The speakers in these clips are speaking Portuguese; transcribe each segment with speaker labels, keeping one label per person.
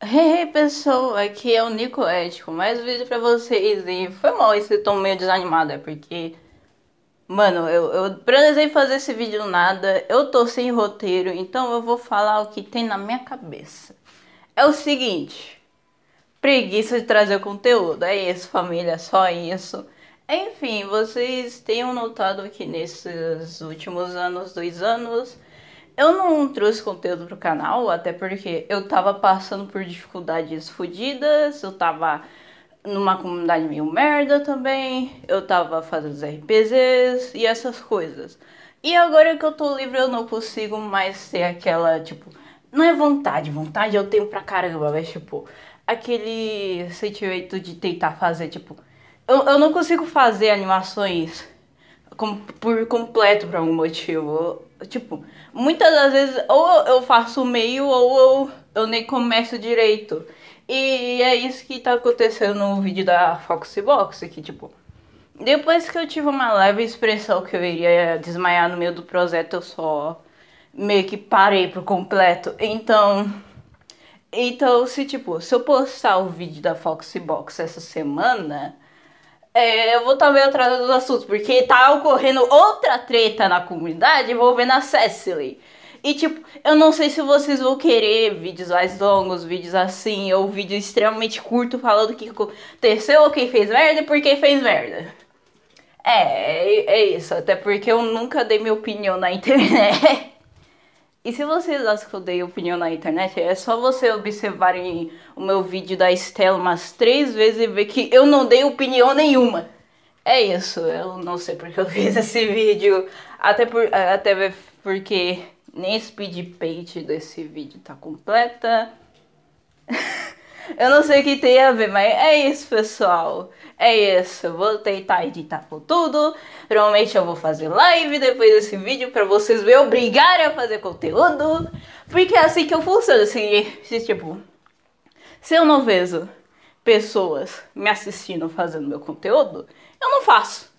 Speaker 1: Hey, hey, pessoal, aqui é o Nico Ético, mais um vídeo pra vocês e foi mal esse tom meio desanimado, é porque, mano, eu, eu planejei fazer esse vídeo nada, eu tô sem roteiro, então eu vou falar o que tem na minha cabeça. É o seguinte, preguiça de trazer conteúdo, é isso família, só isso. Enfim, vocês tenham notado que nesses últimos anos, dois anos, eu não trouxe conteúdo pro canal, até porque eu tava passando por dificuldades fodidas, eu tava numa comunidade meio merda também, eu tava fazendo os RPGs e essas coisas. E agora que eu tô livre, eu não consigo mais ter aquela, tipo, não é vontade, vontade eu tenho pra caramba, mas tipo, aquele sentimento de tentar fazer, tipo, eu, eu não consigo fazer animações com, por completo por algum motivo. Tipo, muitas das vezes ou eu faço meio ou eu, eu nem começo direito. E é isso que tá acontecendo no vídeo da Foxy Box, que tipo, depois que eu tive uma leve expressão que eu iria desmaiar no meio do projeto, eu só meio que parei por completo. Então, então se tipo, se eu postar o vídeo da Foxy Box essa semana, é, eu vou estar meio atrás dos assuntos, porque tá ocorrendo outra treta na comunidade envolvendo a Cecily. E tipo, eu não sei se vocês vão querer vídeos mais longos, vídeos assim, ou vídeo extremamente curto falando o que aconteceu, ou quem fez merda e por que fez merda. É, é, é isso, até porque eu nunca dei minha opinião na internet. E se vocês acham que eu dei opinião na internet, é só você observarem o meu vídeo da Estela umas três vezes e ver que eu não dei opinião nenhuma. É isso, eu não sei porque eu fiz esse vídeo, até, por, até porque nem speed page desse vídeo tá completa. Eu não sei o que tem a ver, mas é isso, pessoal. É isso. Eu vou tentar editar com tudo. Normalmente eu vou fazer live depois desse vídeo para vocês me obrigarem a fazer conteúdo. Porque é assim que eu funciono, assim, tipo. Se eu não vejo pessoas me assistindo fazendo meu conteúdo, eu não faço.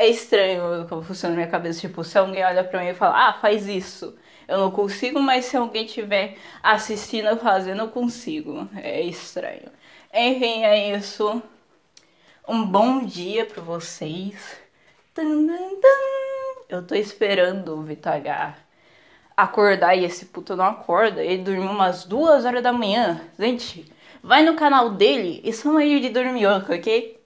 Speaker 1: é estranho como funciona na minha cabeça. Tipo, se alguém olha pra mim e fala, ah, faz isso. Eu não consigo, mas se alguém tiver assistindo eu fazendo, eu consigo. É estranho. Enfim, é isso. Um bom dia pra vocês. Eu tô esperando o Vitor H acordar e esse puto não acorda. Ele dormiu umas duas horas da manhã. Gente, vai no canal dele e são aí de dormir, ok?